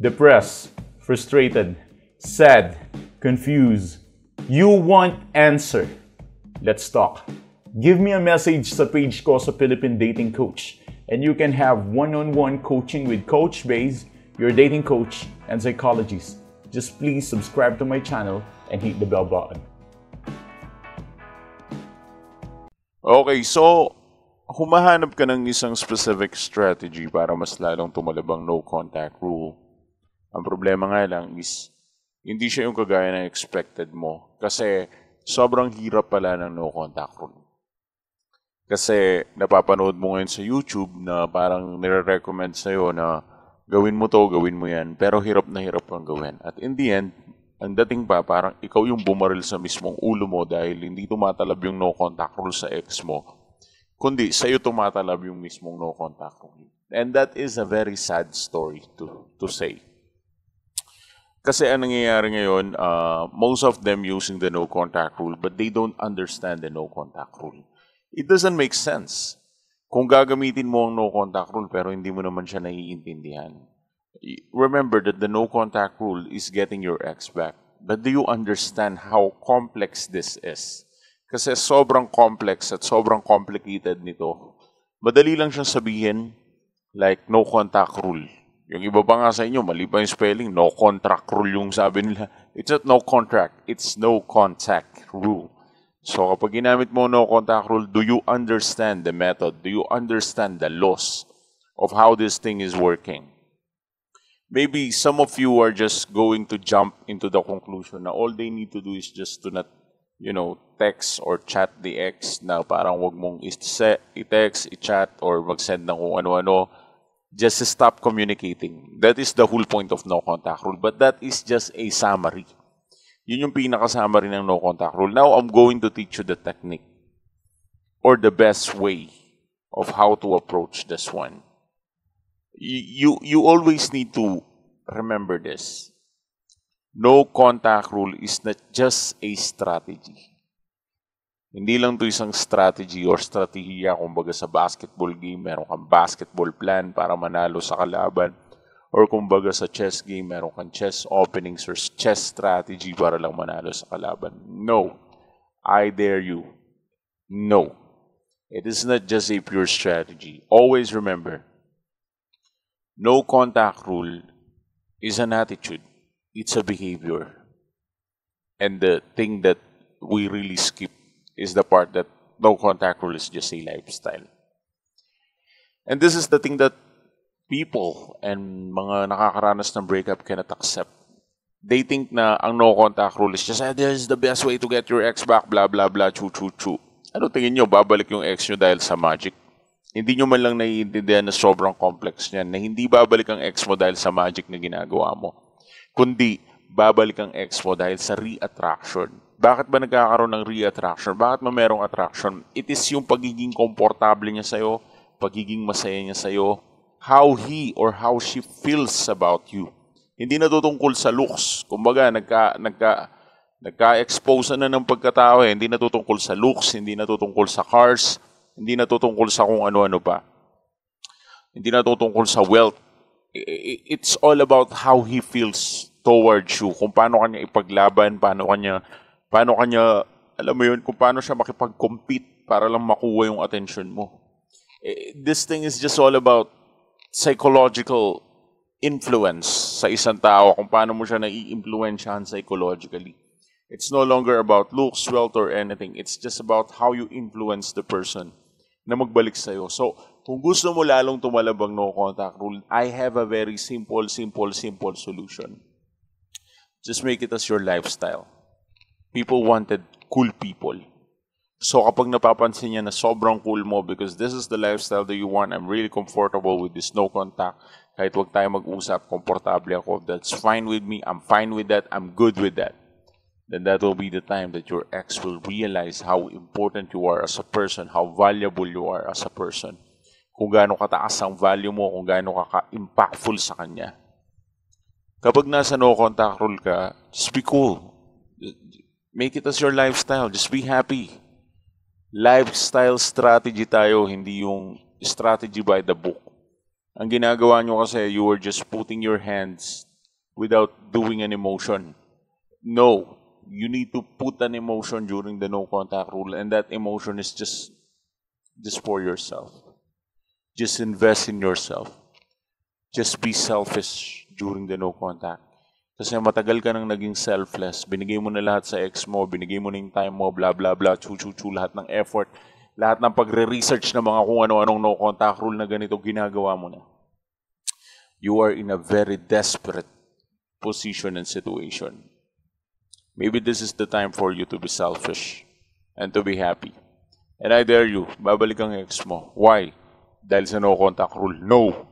depressed, frustrated, sad, confused. You want answer. Let's talk. Give me a message sa page ko sa Philippine Dating Coach and you can have one-on-one -on -one coaching with Coach Base, your dating coach, and psychologist. Just please subscribe to my channel and hit the bell button. Okay, so humahanap ka ng isang specific strategy para mas lalong tumalab no contact rule Ang problema nga lang is, hindi siya yung kagaya ng expected mo. Kasi sobrang hirap pala ng no contact rule. Kasi napapanood mo ngayon sa YouTube na parang nire-recommend sa'yo na gawin mo to, gawin mo yan. Pero hirap na hirap ang gawin. At in the end, ang dating pa, parang ikaw yung bumaril sa mismong ulo mo dahil hindi tumatalab yung no contact rule sa ex mo. Kundi sa'yo tumatalab yung mismong no contact rule. And that is a very sad story to, to say. Kasi ang nangyayari ngayon, uh, most of them using the no-contact rule, but they don't understand the no-contact rule. It doesn't make sense. Kung gagamitin mo ang no-contact rule pero hindi mo naman siya naiintindihan, remember that the no-contact rule is getting your ex back. But do you understand how complex this is? Kasi sobrang complex at sobrang complicated nito. Madali lang siyang sabihin, like no-contact rule yung iba pa nga sa inyo, mali pa yung spelling, no contract rule yung sabi nila. It's not no contract, it's no contact rule. So kapag ginamit mo no contact rule, do you understand the method? Do you understand the laws of how this thing is working? Maybe some of you are just going to jump into the conclusion na all they need to do is just to not, you know, text or chat the ex na parang wag mong i-text, i-chat or mag-send ng kung ano-ano just stop communicating. That is the whole point of no contact rule. But that is just a summary. Yun yung pinaka-summary ng no contact rule. Now, I'm going to teach you the technique or the best way of how to approach this one. You, you, you always need to remember this. No contact rule is not just a strategy. Hindi lang to isang strategy or strategiya, kumbaga sa basketball game, meron kang basketball plan para manalo sa kalaban. Or kumbaga sa chess game, meron kang chess openings or chess strategy para lang manalo sa kalaban. No. I dare you. No. It is not just a pure strategy. Always remember, no contact rule is an attitude. It's a behavior. And the thing that we really skip is the part that no contact rule is just a lifestyle. And this is the thing that people and mga nakakaranas ng breakup cannot accept. They think na ang no contact rule is just, this is the best way to get your ex back, blah, blah, blah, choo, choo, choo. Ano tingin nyo, babalik yung ex nyo dahil sa magic? Hindi nyo man lang naiintindihan na sobrang complex niyan, na hindi babalik ang ex mo dahil sa magic na ginagawa mo. Kundi, babalik ang ex mo dahil sa reattraction attraction bakit ba nagkakaroon ng reattraction? Bakit ba merong attraction? It is yung pagiging komportable niya sa'yo, pagiging masaya niya sa'yo, how he or how she feels about you. Hindi natutungkol sa looks. Kumbaga, nagka, nagka, nagka-expose na ng pagkatao eh. Hindi natutungkol sa looks, hindi natutungkol sa cars, hindi natutungkol sa kung ano-ano pa. Hindi natutungkol sa wealth. It's all about how he feels towards you, kung paano kanya ipaglaban, paano kanya paano kanya, alam mo yun, kung paano siya makipag-compete para lang makuha yung attention mo. Eh, this thing is just all about psychological influence sa isang tao, kung paano mo siya nai-influensyahan psychologically. It's no longer about looks, wealth, or anything. It's just about how you influence the person na magbalik sa'yo. So, kung gusto mo lalong tumalabang no contact rule, I have a very simple, simple, simple solution. Just make it as your lifestyle people wanted cool people. So kapag napapansin niya na sobrang cool mo because this is the lifestyle that you want, I'm really comfortable with this no contact, kahit wag tayo mag-usap, komportable ako, that's fine with me, I'm fine with that, I'm good with that. Then that will be the time that your ex will realize how important you are as a person, how valuable you are as a person. Kung gaano kataas ang value mo, kung gaano ka impactful sa kanya. Kapag nasa no contact rule ka, just be cool Make it as your lifestyle. Just be happy. Lifestyle strategy tayo, hindi yung strategy by the book. Ang ginagawa nyo kasi, you are just putting your hands without doing an emotion. No, you need to put an emotion during the no contact rule, and that emotion is just just for yourself. Just invest in yourself. Just be selfish during the no contact. Kasi matagal ka nang naging selfless. Binigay mo na lahat sa ex mo, binigay mo na yung time mo, bla bla bla, chu chu chu, lahat ng effort, lahat ng pagre-research ng mga kung ano-anong no contact rule na ganito, ginagawa mo na. You are in a very desperate position and situation. Maybe this is the time for you to be selfish and to be happy. And I dare you, babalik ang ex mo. Why? Dahil sa no contact rule. No!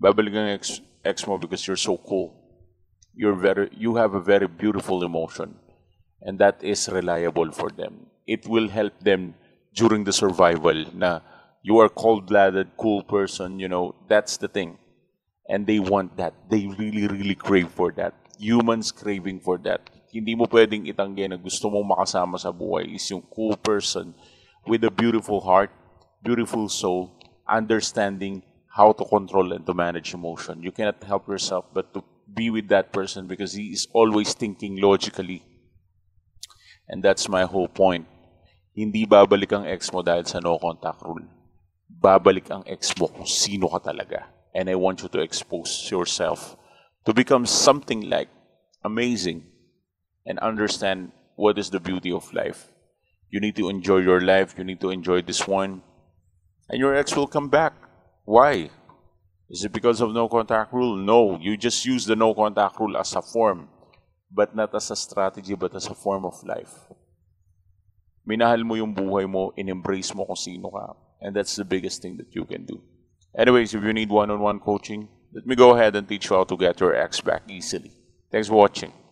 Babalik ang ex, ex mo because you're so cool. you're very, you have a very beautiful emotion, and that is reliable for them. It will help them during the survival. Na you are cold-blooded, cool person. You know that's the thing, and they want that. They really, really crave for that. Humans craving for that. Hindi mo pwedeng itanggi na gusto mong makasama sa buhay is yung cool person with a beautiful heart, beautiful soul, understanding how to control and to manage emotion. You cannot help yourself but to be with that person because he is always thinking logically. And that's my whole point. Hindi babalik ang ex mo dahil sa no contact rule. Babalik ang ex mo kung sino ka talaga. And I want you to expose yourself to become something like amazing and understand what is the beauty of life. You need to enjoy your life. You need to enjoy this one. And your ex will come back. Why? Is it because of no contact rule? No, you just use the no contact rule as a form, but not as a strategy, but as a form of life. Minahal mo yung buhay mo, in-embrace mo kung sino ka. And that's the biggest thing that you can do. Anyways, if you need one-on-one -on -one coaching, let me go ahead and teach you how to get your ex back easily. Thanks for watching.